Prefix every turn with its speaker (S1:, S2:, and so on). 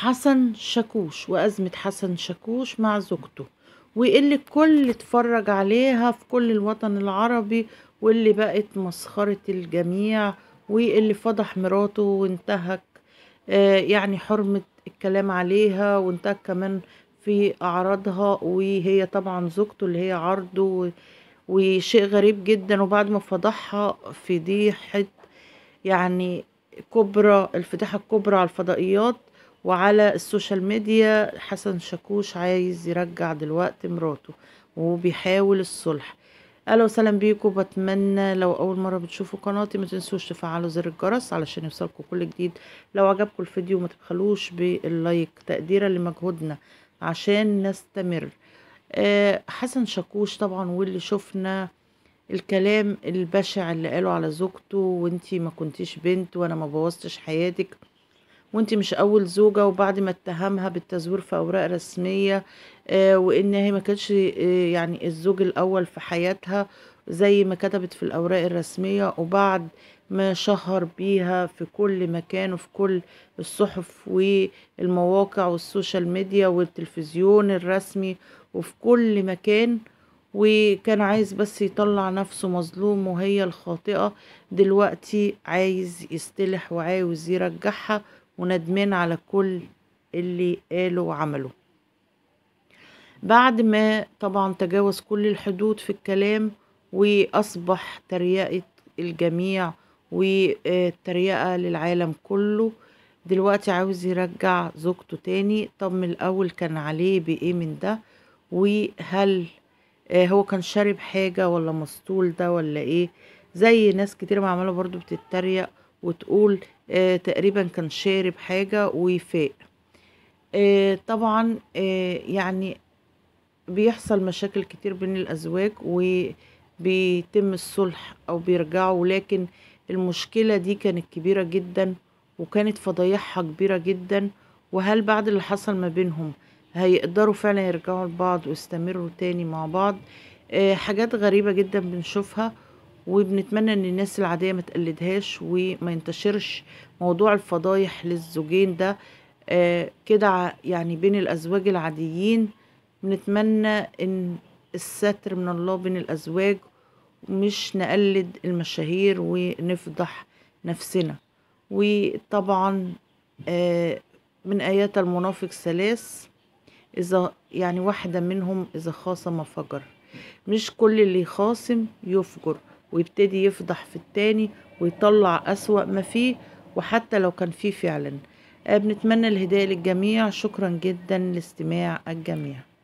S1: حسن شاكوش وأزمة حسن شاكوش مع زوجته واللي الكل اتفرج عليها في كل الوطن العربي واللي بقت مسخرة الجميع واللي فضح مراته وانتهك آه يعني حرمة الكلام عليها وانتهك كمان في أعراضها وهي طبعا زوجته اللي هي عرضه وشيء غريب جدا وبعد ما فضحها فضيحة يعني كبرى الفضيحة الكبرى على الفضائيات وعلى السوشيال ميديا حسن شاكوش عايز يرجع دلوقتي مراته وبيحاول الصلح اهلا وسهلا بيكم بتمنى لو اول مره بتشوفوا قناتي ما تنسوش تفعلوا زر الجرس علشان يوصلكم كل جديد لو عجبكم الفيديو ما تبخلوش باللايك تقديرا لمجهودنا عشان نستمر آه، حسن شاكوش طبعا واللي شفنا الكلام البشع اللي قاله على زوجته وانتي ما كنتيش بنت وانا ما بوظتش حياتك وانت مش اول زوجة وبعد ما اتهمها بالتزوير في اوراق رسمية آه وان هي ما كانتش آه يعني الزوج الاول في حياتها زي ما كتبت في الاوراق الرسمية وبعد ما شهر بيها في كل مكان وفي كل الصحف والمواقع والسوشيال ميديا والتلفزيون الرسمي وفي كل مكان وكان عايز بس يطلع نفسه مظلوم وهي الخاطئة دلوقتي عايز يستلح وعايز يرجعها وندمان على كل اللي قاله وعمله بعد ما طبعا تجاوز كل الحدود في الكلام وأصبح تريقة الجميع وتريقة للعالم كله دلوقتي عاوز يرجع زوجته تاني طب من الأول كان عليه بإيه من ده وهل هو كان شارب حاجة ولا مسطول ده ولا إيه زي ناس كتير معمولة برضو بتتريق وتقول آه، تقريبا كان شارب حاجة وفاق آه، طبعا آه، يعني بيحصل مشاكل كتير بين الأزواج وبيتم الصلح أو بيرجعوا لكن المشكلة دي كانت كبيرة جدا وكانت فضايحها كبيرة جدا وهل بعد اللي حصل ما بينهم هيقدروا فعلا يرجعوا لبعض ويستمروا تاني مع بعض حاجات غريبة جدا بنشوفها وبنتمنى ان الناس العاديه ما تقلدهاش وما ينتشرش موضوع الفضايح للزوجين ده آه كده يعني بين الازواج العاديين بنتمنى ان الستر من الله بين الازواج مش نقلد المشاهير ونفضح نفسنا وطبعا آه من ايات المنافق ثلاث اذا يعني واحده منهم اذا خاصم فجر مش كل اللي خاصم يفجر ويبتدي يفضح في التاني ويطلع أسوأ ما فيه وحتى لو كان فيه فعلا آه، بنتمنى الهداية للجميع شكرا جدا لاستماع الجميع